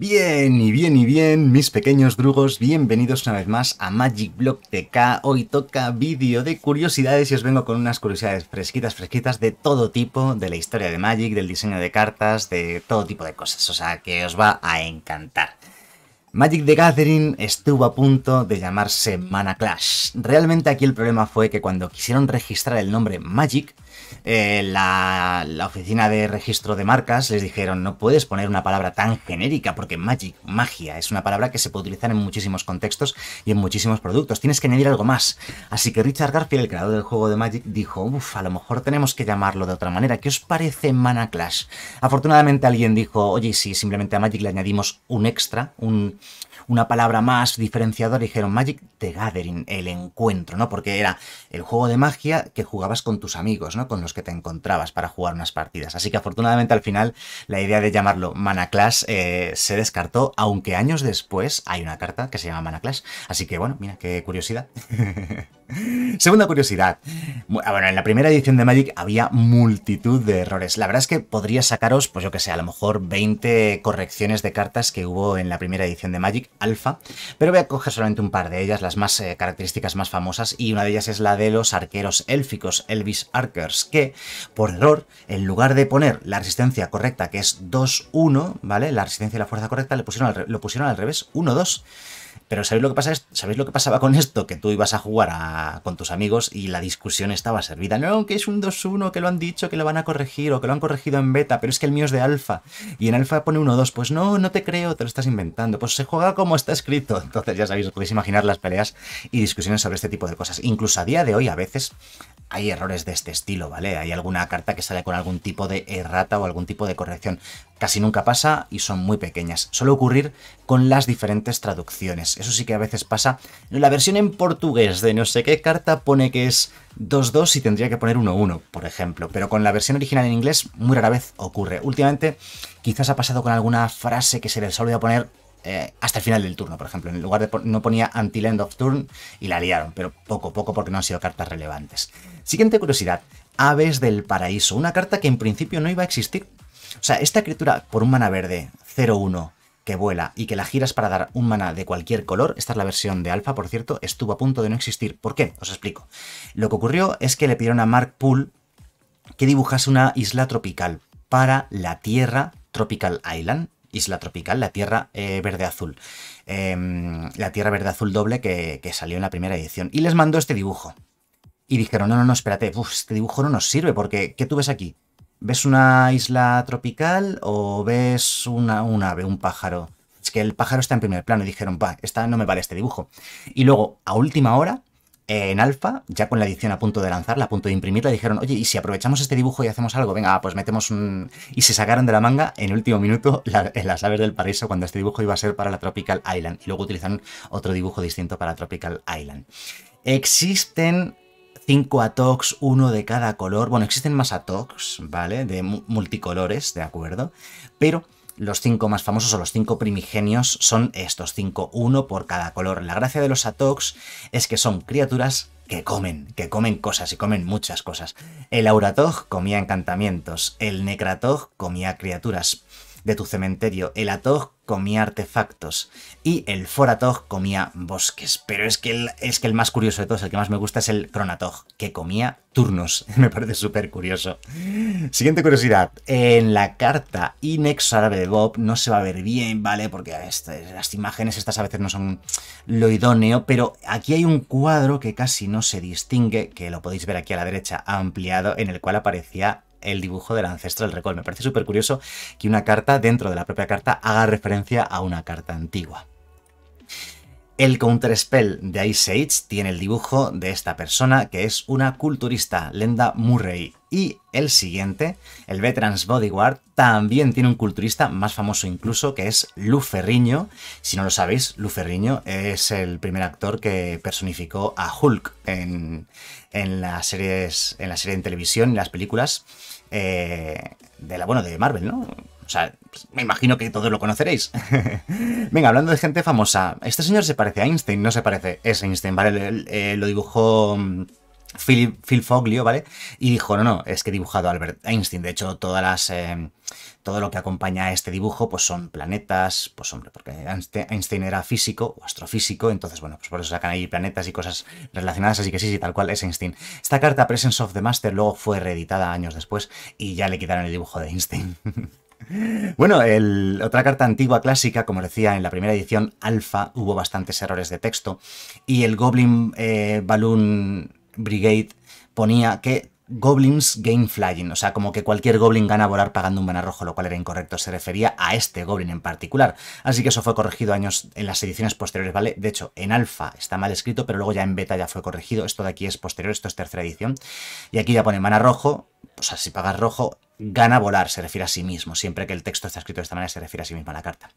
Bien y bien y bien, mis pequeños drugos, bienvenidos una vez más a Magic Block TK. Hoy toca vídeo de curiosidades y os vengo con unas curiosidades fresquitas, fresquitas de todo tipo, de la historia de Magic, del diseño de cartas, de todo tipo de cosas, o sea que os va a encantar. Magic the Gathering estuvo a punto de llamarse Mana Clash. Realmente aquí el problema fue que cuando quisieron registrar el nombre Magic, eh, la, oficina de registro de marcas les dijeron no puedes poner una palabra tan genérica porque magic, magia, es una palabra que se puede utilizar en muchísimos contextos y en muchísimos productos, tienes que añadir algo más. Así que Richard Garfield, el creador del juego de Magic, dijo, uff, a lo mejor tenemos que llamarlo de otra manera, ¿qué os parece Mana Clash? Afortunadamente alguien dijo, oye, si simplemente a Magic le añadimos un extra, una palabra más diferenciadora, dijeron Magic the Gathering, el encuentro, ¿no? Porque era el juego de magia que jugabas con tus amigos, ¿no? los que te encontrabas para jugar unas partidas. Así que afortunadamente al final la idea de llamarlo Mana Clash eh, se descartó, aunque años después hay una carta que se llama Mana Clash. Así que bueno, mira, qué curiosidad. Segunda curiosidad. Ah, bueno, en la primera edición de Magic había multitud de errores. La verdad es que podría sacaros, pues yo que sé, a lo mejor 20 correcciones de cartas que hubo en la primera edición de Magic Alpha, pero voy a coger solamente un par de ellas, las más eh, características más famosas, y una de ellas es la de los arqueros élficos, Elvis Arkers que, por error, en lugar de poner la resistencia correcta, que es 2-1, ¿vale? La resistencia y la fuerza correcta le pusieron lo pusieron al revés, 1-2. Pero ¿sabéis lo, que pasa? ¿sabéis lo que pasaba con esto? Que tú ibas a jugar a, con tus amigos y la discusión estaba servida. No, que es un 2-1, que lo han dicho, que lo van a corregir o que lo han corregido en beta, pero es que el mío es de alfa. Y en alfa pone 1-2. Pues no, no te creo, te lo estás inventando. Pues se juega como está escrito. Entonces ya sabéis, podéis imaginar las peleas y discusiones sobre este tipo de cosas. Incluso a día de hoy a veces hay errores de este estilo, ¿vale? Hay alguna carta que sale con algún tipo de errata o algún tipo de corrección. Casi nunca pasa y son muy pequeñas. Suele ocurrir con las diferentes traducciones. Eso sí que a veces pasa. La versión en portugués de no sé qué carta pone que es 2-2 y tendría que poner 1-1, por ejemplo. Pero con la versión original en inglés muy rara vez ocurre. Últimamente quizás ha pasado con alguna frase que se les olvidado poner eh, hasta el final del turno, por ejemplo. En lugar de no ponía until end of turn y la liaron, pero poco, poco porque no han sido cartas relevantes. Siguiente curiosidad, Aves del Paraíso, una carta que en principio no iba a existir. O sea, esta criatura por un mana verde 0-1 que vuela y que la giras para dar un mana de cualquier color, esta es la versión de alfa, por cierto, estuvo a punto de no existir. ¿Por qué? Os explico. Lo que ocurrió es que le pidieron a Mark Poole que dibujase una isla tropical para la Tierra Tropical Island, isla tropical, la Tierra eh, Verde Azul. Em, la Tierra Verde Azul doble que, salió en la primera edición. Y les mandó este dibujo. Y dijeron, no, no, no, espérate, este dibujo no nos sirve porque ¿qué tú ves aquí? ¿Ves una isla tropical o ves una, un ave, un pájaro? Es que el pájaro está en primer plano y dijeron, va, esta no me vale este dibujo. Y luego, a última hora, en alfa, ya con la edición a punto de lanzarla, a punto de imprimirla, dijeron, oye, ¿y si aprovechamos este dibujo y hacemos algo? Venga, pues metemos un... Y se sacaron de la manga en último minuto en las aves del paraíso cuando este dibujo iba a ser para la Tropical Island. Y luego utilizaron otro dibujo distinto para Tropical Island. Existen cinco atocs, uno de cada color. Bueno, existen más atocs, ¿vale? De multicolores, ¿de acuerdo? Pero los cinco más famosos o los cinco primigenios son estos cinco, uno por cada color. La gracia de los Atox es que son criaturas que comen, que comen cosas y comen muchas cosas. El Auratog comía encantamientos, el Necratog comía criaturas de tu cementerio, el Atog comía artefactos y el Foratog comía bosques. Pero es que, el, es que el más curioso de todos, el que más me gusta, es el Cronatog, que comía turnos. me parece súper curioso. Siguiente curiosidad. En la carta Árabe de Bob no se va a ver bien, ¿vale? Porque las imágenes estas a veces no son lo idóneo, pero aquí hay un cuadro que casi no se distingue, que lo podéis ver aquí a la derecha ampliado, en el cual aparecía el dibujo del Ancestral recol. Me parece súper curioso que una carta dentro de la propia carta haga referencia a una carta antigua. El Counter Spell de Ice Age tiene el dibujo de esta persona, que es una culturista, Lenda Murray, y el siguiente, el Veterans Bodyguard, también tiene un culturista más famoso incluso, que es Lou Ferriño. Si no lo sabéis, Lou Ferriño es el primer actor que personificó a Hulk en, las series, en la serie en televisión, en las películas eh, de la, bueno, de Marvel, ¿no? O sea, me imagino que todos lo conoceréis. Venga, hablando de gente famosa, este señor se parece a Einstein, no se parece, es Einstein, ¿vale? Eh, lo dibujó mm, Phil, Foglio, ¿vale? Y dijo, no, no, es que he dibujado a Albert Einstein. De hecho, todas las, eh, todo lo que acompaña a este dibujo, pues son planetas, pues hombre, porque Einstein era físico o astrofísico, entonces, bueno, pues por eso sacan ahí planetas y cosas relacionadas, así que sí, sí, tal cual es Einstein. Esta carta, Presence of the Master, luego fue reeditada años después y ya le quitaron el dibujo de Einstein. Bueno, otra carta antigua clásica, como decía en la primera edición alfa, hubo bastantes errores de texto y el Goblin eh, Balloon Brigade ponía que Goblins Game Flying, o sea, como que cualquier Goblin gana volar pagando un mana rojo, lo cual era incorrecto, se refería a este Goblin en particular. Así que eso fue corregido años en las ediciones posteriores, ¿vale? De hecho, en alfa está mal escrito, pero luego ya en beta ya fue corregido. Esto de aquí es posterior, esto es tercera edición. Y aquí ya pone mana rojo, o pues sea, si pagas rojo, gana volar, se refiere a sí mismo. Siempre que el texto está escrito de esta manera, se refiere a sí mismo a la carta.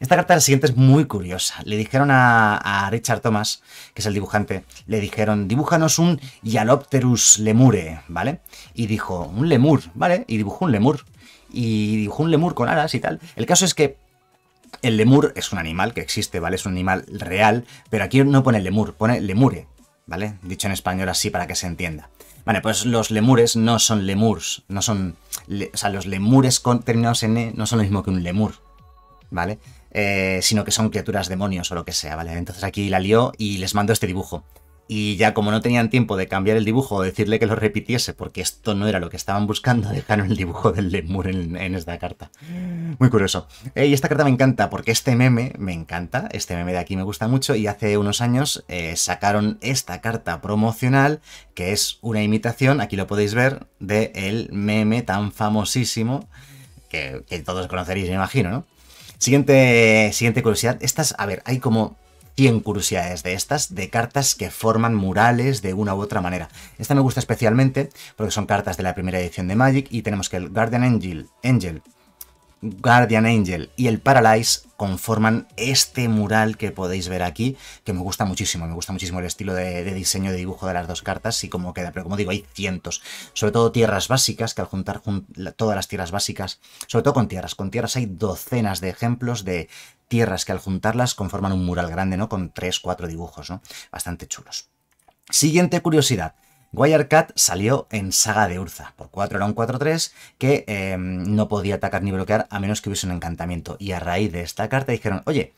Esta carta, la siguiente, es muy curiosa. Le dijeron a, Richard Thomas, que es el dibujante, le dijeron, dibújanos un Yalopterus lemure, ¿vale? Y dijo, un lemur, ¿vale? Y dibujó un lemur. Y dibujó un lemur con alas y tal. El caso es que el lemur es un animal que existe, ¿vale? Es un animal real, pero aquí no pone lemur, pone lemure, ¿vale? Dicho en español así para que se entienda. Vale, pues los lemures no son lemurs, no son... o sea, los lemures con, terminados en E no son lo mismo que un lemur, ¿vale? Eh, sino que son criaturas demonios o lo que sea, ¿vale? Entonces aquí la lió y les mando este dibujo. Y ya como no tenían tiempo de cambiar el dibujo o decirle que lo repitiese, porque esto no era lo que estaban buscando, dejaron el dibujo del lemur en, esta carta. Muy curioso. Eh, y esta carta me encanta porque este meme, me encanta, este meme de aquí me gusta mucho y hace unos años eh, sacaron esta carta promocional que es una imitación, aquí lo podéis ver, del el meme tan famosísimo que, que todos conoceréis, me imagino, ¿no? Siguiente, siguiente curiosidad. Estas, a ver, hay como y en curiosidades de estas, de cartas que forman murales de una u otra manera. Esta me gusta especialmente porque son cartas de la primera edición de Magic y tenemos que el Guardian Angel, Angel Guardian Angel y el Paralyze conforman este mural que podéis ver aquí, que me gusta muchísimo, me gusta muchísimo el estilo de, diseño de dibujo de las dos cartas y cómo queda, pero como digo, hay cientos, sobre todo tierras básicas, que al juntar todas las tierras básicas, sobre todo con tierras, con tierras hay docenas de ejemplos de tierras que al juntarlas conforman un mural grande, ¿no? Con tres, cuatro dibujos, ¿no? Bastante chulos. Siguiente curiosidad. Wirecat salió en Saga de Urza. Por 4 era un 4-3 que em, no podía atacar ni bloquear a menos que hubiese un encantamiento. Y a raíz de esta carta dijeron, oye,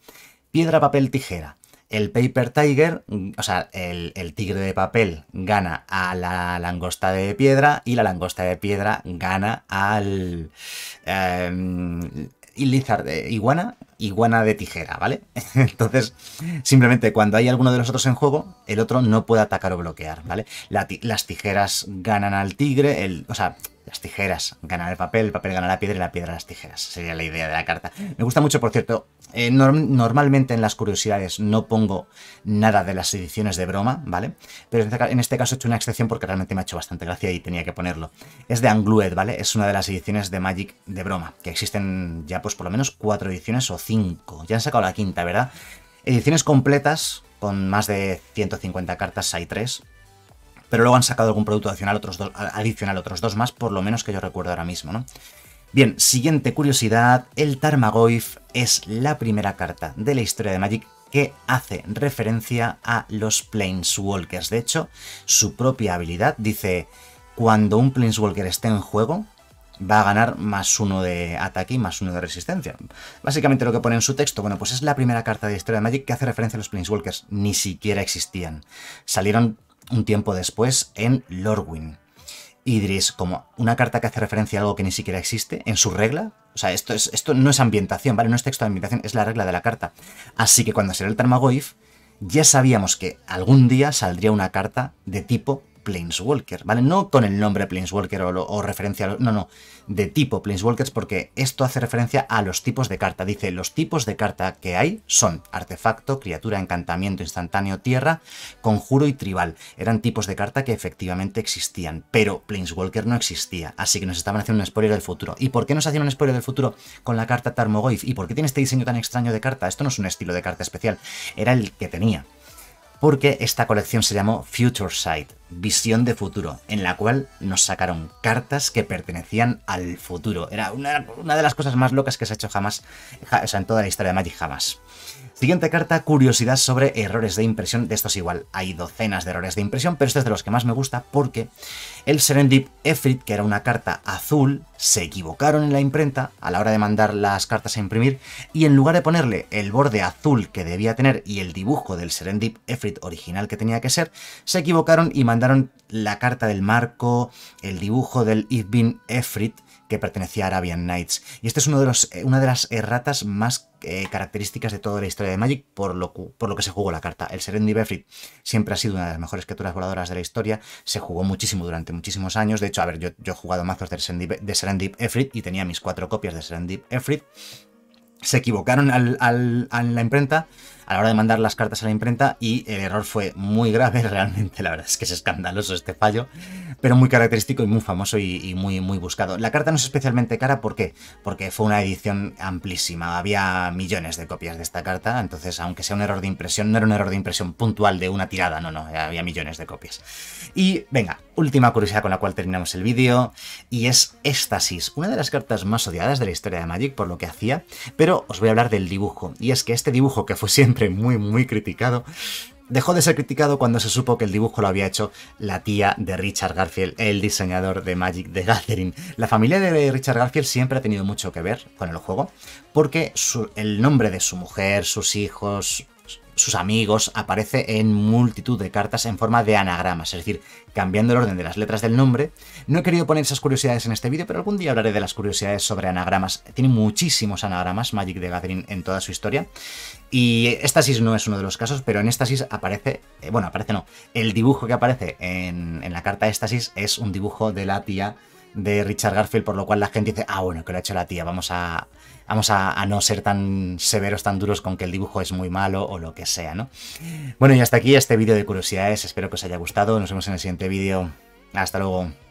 piedra, papel, tijera. El Paper Tiger, o sea, el, tigre de papel gana a la langosta de piedra y la langosta de piedra gana al... Em, lizard de iguana, iguana de tijera, ¿vale? Entonces, simplemente cuando hay alguno de los otros en juego, el otro no puede atacar o bloquear, ¿vale? las tijeras ganan al tigre, el, o sea, las tijeras ganan el papel, el papel gana la piedra y la piedra las tijeras. Sería la idea de la carta. Me gusta mucho, por cierto, eh, normalmente en las curiosidades no pongo nada de las ediciones de broma, ¿vale? Pero este en este, caso he hecho una excepción porque realmente me ha hecho bastante gracia y tenía que ponerlo. Es de Anglued, ¿vale? Es una de las ediciones de Magic de broma, que existen ya pues por lo menos cuatro ediciones o cinco. Ya han sacado la quinta, ¿verdad? Ediciones completas, con más de 150 cartas, hay tres. Pero luego han sacado algún producto adicional, otros adicional, otros dos más, por lo menos que yo recuerdo ahora mismo, ¿no? Bien, siguiente curiosidad, el Tarmogoyf es la primera carta de la historia de Magic que hace referencia a los Planeswalkers. De hecho, su propia habilidad dice, cuando un Planeswalker esté en juego, va a ganar más uno de ataque y más uno de resistencia. Básicamente lo que pone en su texto, bueno, pues es la primera carta de la historia de Magic que hace referencia a los Planeswalkers. Ni siquiera existían. Salieron un tiempo después en Lorwyn. Idris como una carta que hace referencia a algo que ni siquiera existe en su regla. O sea, esto, es, esto no es ambientación, ¿vale? No es texto de ambientación, es la regla de la carta. Así que cuando salió el Tarmagoif, ya sabíamos que algún día saldría una carta de tipo Planeswalker, ¿vale? No con el nombre Planeswalker o, referencia, no, no, de tipo Planeswalkers porque esto hace referencia a los tipos de carta. Dice, los tipos de carta que hay son artefacto, criatura, encantamiento, instantáneo, tierra, conjuro y tribal. Eran tipos de carta que efectivamente existían, pero Planeswalker no existía, así que nos estaban haciendo un spoiler del futuro. ¿Y por qué nos hacían un spoiler del futuro con la carta Tarmogoyf? ¿Y por qué tiene este diseño tan extraño de carta? Esto no es un estilo de carta especial, era el que tenía porque esta colección se llamó Future Sight visión de futuro, en la cual nos sacaron cartas que pertenecían al futuro. Era una, de las cosas más locas que se ha hecho jamás, o sea, en toda la historia de Magic jamás. Siguiente carta, curiosidad sobre errores de impresión. De estos igual hay docenas de errores de impresión, pero este es de los que más me gusta porque el Serendip Efrit, que era una carta azul, se equivocaron en la imprenta a la hora de mandar las cartas a imprimir y en lugar de ponerle el borde azul que debía tener y el dibujo del Serendip Efrit original que tenía que ser, se equivocaron y mandaron mandaron la carta del marco, el dibujo del Ibn Efrit, que pertenecía a Arabian Nights. Y esta es uno de los, eh, una de las erratas más eh, características de toda la historia de Magic, por lo, por lo que se jugó la carta. El Serendip Efrid siempre ha sido una de las mejores criaturas voladoras de la historia, se jugó muchísimo durante muchísimos años. De hecho, a ver, yo, he jugado mazos de Serendip, Efrid y tenía mis cuatro copias de Serendip Efrit. Se equivocaron al, a la imprenta, a la hora de mandar las cartas a la imprenta y el error fue muy grave realmente, la verdad es que es escandaloso este fallo, pero muy característico y muy famoso y, muy, muy buscado. La carta no es especialmente cara, ¿por qué? Porque fue una edición amplísima, había millones de copias de esta carta, entonces aunque sea un error de impresión, no era un error de impresión puntual de una tirada, no, no, había millones de copias. Y venga, última curiosidad con la cual terminamos el vídeo, y es Éstasis, una de las cartas más odiadas de la historia de Magic por lo que hacía, pero os voy a hablar del dibujo, y es que este dibujo que fue siempre muy, muy criticado, dejó de ser criticado cuando se supo que el dibujo lo había hecho la tía de Richard Garfield, el diseñador de Magic the Gathering. La familia de Richard Garfield siempre ha tenido mucho que ver con el juego, porque el nombre de su mujer, sus hijos, sus amigos, aparece en multitud de cartas en forma de anagramas, es decir, cambiando el orden de las letras del nombre. No he querido poner esas curiosidades en este vídeo, pero algún día hablaré de las curiosidades sobre anagramas. Tiene muchísimos anagramas Magic de Gathering en toda su historia. Y Estasis no es uno de los casos, pero en Estasis aparece, eh, bueno, aparece no, el dibujo que aparece en, en la carta Estasis es un dibujo de la tía de Richard Garfield, por lo cual la gente dice, ah, bueno, que lo ha hecho la tía, vamos a, vamos a, no ser tan severos, tan duros con que el dibujo es muy malo o lo que sea, ¿no? Bueno, y hasta aquí este vídeo de curiosidades, espero que os haya gustado, nos vemos en el siguiente vídeo, hasta luego.